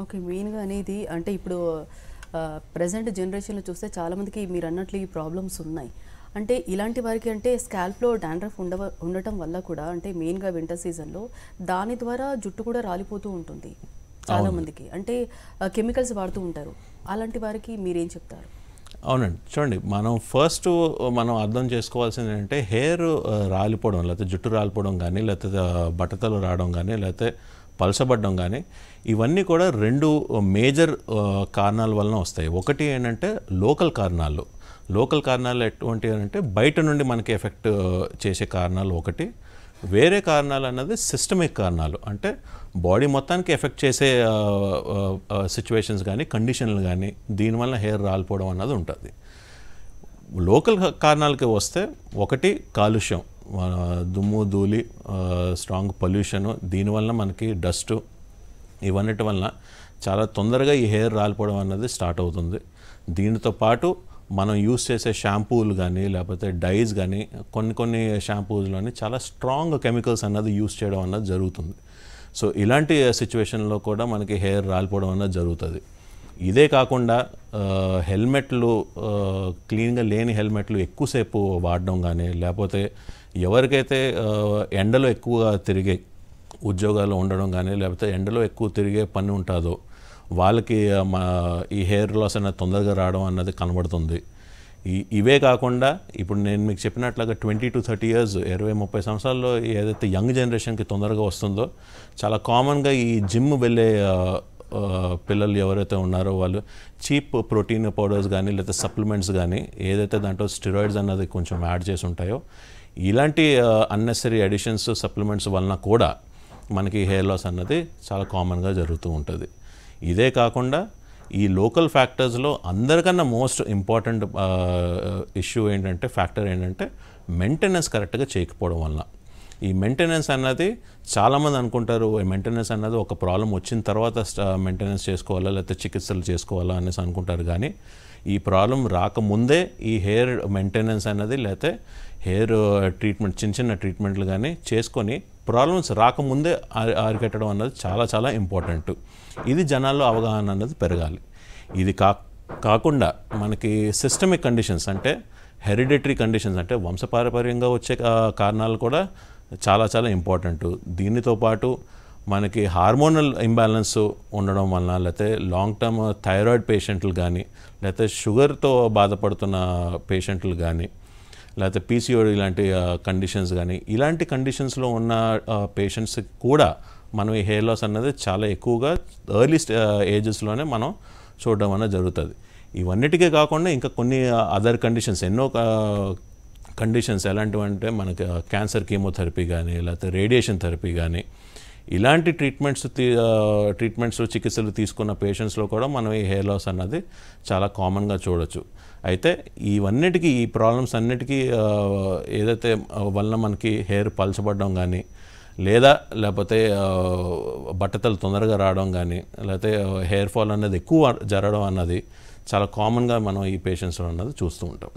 okay మెయిన్గా అనేది అంటే ఇప్పుడు ప్రజెంట్ జనరేషన్లో చూస్తే చాలామందికి మీరు అన్నట్లు ఈ ప్రాబ్లమ్స్ ఉన్నాయి అంటే ఇలాంటి వారికి అంటే స్కాల్ప్లో డాండ్రఫ్ ఉండవ ఉండటం వల్ల కూడా అంటే మెయిన్గా వింటర్ సీజన్లో దాని ద్వారా జుట్టు కూడా రాలిపోతూ ఉంటుంది చాలామందికి అంటే కెమికల్స్ వాడుతూ ఉంటారు అలాంటి వారికి మీరేం చెప్తారు అవునండి చూడండి మనం ఫస్ట్ మనం అర్థం చేసుకోవాల్సింది ఏంటంటే హెయిర్ రాలిపోవడం లేకపోతే జుట్టు రాలిపోవడం కానీ లేకపోతే బట్టతలు రావడం కానీ లేకపోతే పలసబడ్డం కానీ ఇవన్నీ కూడా రెండు మేజర్ కారణాల వలన వస్తాయి ఒకటి ఏంటంటే లోకల్ కారణాలు లోకల్ కారణాలు ఎటువంటి అంటే బయట నుండి మనకి ఎఫెక్ట్ చేసే కారణాలు ఒకటి వేరే కారణాలు అన్నది సిస్టమిక్ కారణాలు అంటే బాడీ మొత్తానికి ఎఫెక్ట్ చేసే సిచ్యువేషన్స్ కానీ కండిషన్లు కానీ దీనివల్ల హెయిర్ రాలిపోవడం అన్నది ఉంటుంది లోకల్ కారణాలకి వస్తే ఒకటి కాలుష్యం దుమ్ము ధూళి స్ట్రాంగ్ పొల్యూషను దీనివల్ల మనకి డస్ట్ ఇవన్నిటి వలన చాలా తొందరగా ఈ హెయిర్ రాలిపోవడం అన్నది స్టార్ట్ అవుతుంది దీనితో పాటు మనం యూస్ చేసే షాంపూలు కానీ లేకపోతే డైస్ కానీ కొన్ని కొన్ని షాంపూస్లోని చాలా స్ట్రాంగ్ కెమికల్స్ అన్నది యూస్ చేయడం అన్నది జరుగుతుంది సో ఇలాంటి సిచ్యువేషన్లో కూడా మనకి హెయిర్ రాలిపోవడం అన్నది జరుగుతుంది ఇదే కాకుండా హెల్మెట్లు క్లీన్గా లేని హెల్మెట్లు ఎక్కువసేపు వాడడం కానీ లేకపోతే ఎవరికైతే ఎండలో ఎక్కువగా తిరిగే ఉద్యోగాలు ఉండడం కానీ లేకపోతే ఎండలో ఎక్కువ తిరిగే పని ఉంటుందో వాళ్ళకి మా ఈ హెయిర్ లాస్ అనేది తొందరగా రావడం అన్నది కనబడుతుంది ఈ ఇవే కాకుండా ఇప్పుడు నేను మీకు చెప్పినట్లుగా ట్వంటీ టు థర్టీ ఇయర్స్ ఇరవై ముప్పై సంవత్సరాల్లో ఏదైతే యంగ్ జనరేషన్కి తొందరగా వస్తుందో చాలా కామన్గా ఈ జిమ్ వెళ్ళే పిల్లలు ఎవరైతే ఉన్నారో వాళ్ళు చీప్ ప్రోటీన్ పౌడర్స్ కానీ లేకపోతే సప్లిమెంట్స్ కానీ ఏదైతే దాంట్లో స్టిరాయిడ్స్ అన్నది కొంచెం యాడ్ చేసి ఉంటాయో ఇలాంటి అన్నెసరీ అడిషన్స్ సప్లిమెంట్స్ వలన కూడా మనకి హెయిర్ లాస్ అన్నది చాలా కామన్గా జరుగుతూ ఉంటుంది ఇదే కాకుండా ఈ లోకల్ ఫ్యాక్టర్స్లో అందరికన్నా మోస్ట్ ఇంపార్టెంట్ ఇష్యూ ఏంటంటే ఫ్యాక్టర్ ఏంటంటే మెయింటెనెన్స్ కరెక్ట్గా చేయకపోవడం వలన ఈ మెయింటెనెన్స్ అన్నది చాలామంది అనుకుంటారు మెయింటెనెన్స్ అన్నది ఒక ప్రాబ్లం వచ్చిన తర్వాత మెయింటెనెన్స్ చేసుకోవాలా లేకపోతే చికిత్సలు చేసుకోవాలా అనేసి అనుకుంటారు కానీ ఈ ప్రాబ్లం రాకముందే ఈ హెయిర్ మెయింటెనెన్స్ అనేది లేకపోతే హెయిర్ ట్రీట్మెంట్ చిన్న చిన్న ట్రీట్మెంట్లు కానీ చేసుకొని ప్రాబ్లమ్స్ రాకముందే అరికట్టడం అన్నది చాలా చాలా ఇంపార్టెంట్ ఇది జనాల్లో అవగాహన అన్నది పెరగాలి ఇది కా కాకుండా మనకి సిస్టమిక్ కండిషన్స్ అంటే హెరిడిటరీ కండిషన్స్ అంటే వంశపారపర్యంగా వచ్చే కారణాలు కూడా చాలా చాలా ఇంపార్టెంట్ దీనితో పాటు మనకి హార్మోనల్ ఇంబ్యాలెన్స్ ఉండడం వలన లేకపోతే లాంగ్ టర్మ్ థైరాయిడ్ పేషెంట్లు కానీ లేకపోతే షుగర్తో బాధపడుతున్న పేషెంట్లు కానీ లేకపోతే పీసీఓడి ఇలాంటి కండిషన్స్ కానీ ఇలాంటి కండిషన్స్లో ఉన్న పేషెంట్స్ కూడా మనం ఈ హెయిర్ లాస్ అన్నది చాలా ఎక్కువగా ఎర్లీ ఏజెస్లోనే మనం చూడడం అనేది జరుగుతుంది ఇవన్నిటికే కాకుండా ఇంకా కొన్ని అదర్ కండిషన్స్ ఎన్నో కండిషన్స్ ఎలాంటివంటే మనకి క్యాన్సర్ కీమోథెరపీ కానీ లేకపోతే రేడియేషన్ థెరపీ కానీ ఇలాంటి ట్రీట్మెంట్స్ ట్రీట్మెంట్స్ చికిత్సలు తీసుకున్న పేషెంట్స్లో కూడా మనం ఈ హెయిర్ లాస్ అన్నది చాలా కామన్గా చూడొచ్చు అయితే ఇవన్నిటికీ ఈ ప్రాబ్లమ్స్ అన్నిటికీ ఏదైతే వలన మనకి హెయిర్ పలచబడడం కానీ లేదా లేకపోతే బట్టతలు తొందరగా రావడం కానీ లేకపోతే హెయిర్ ఫాల్ అనేది ఎక్కువ జరగడం అన్నది చాలా కామన్గా మనం ఈ పేషెంట్స్లో అన్నది చూస్తూ ఉంటాం